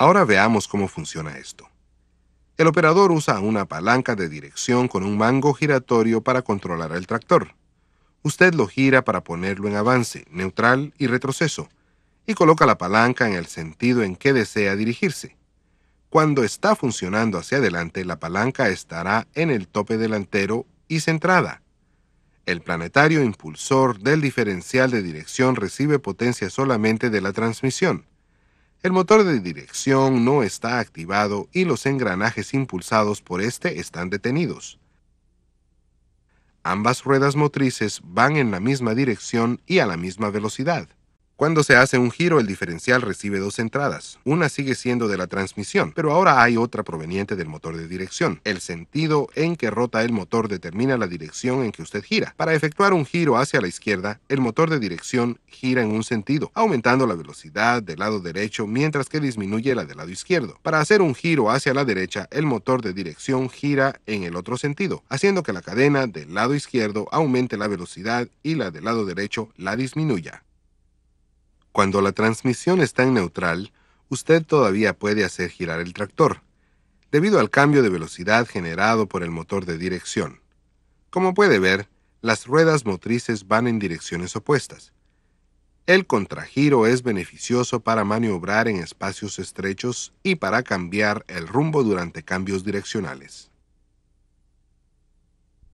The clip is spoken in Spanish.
Ahora veamos cómo funciona esto. El operador usa una palanca de dirección con un mango giratorio para controlar el tractor. Usted lo gira para ponerlo en avance, neutral y retroceso, y coloca la palanca en el sentido en que desea dirigirse. Cuando está funcionando hacia adelante, la palanca estará en el tope delantero y centrada. El planetario impulsor del diferencial de dirección recibe potencia solamente de la transmisión, el motor de dirección no está activado y los engranajes impulsados por este están detenidos. Ambas ruedas motrices van en la misma dirección y a la misma velocidad. Cuando se hace un giro, el diferencial recibe dos entradas. Una sigue siendo de la transmisión, pero ahora hay otra proveniente del motor de dirección. El sentido en que rota el motor determina la dirección en que usted gira. Para efectuar un giro hacia la izquierda, el motor de dirección gira en un sentido, aumentando la velocidad del lado derecho mientras que disminuye la del lado izquierdo. Para hacer un giro hacia la derecha, el motor de dirección gira en el otro sentido, haciendo que la cadena del lado izquierdo aumente la velocidad y la del lado derecho la disminuya. Cuando la transmisión está en neutral, usted todavía puede hacer girar el tractor, debido al cambio de velocidad generado por el motor de dirección. Como puede ver, las ruedas motrices van en direcciones opuestas. El contragiro es beneficioso para maniobrar en espacios estrechos y para cambiar el rumbo durante cambios direccionales.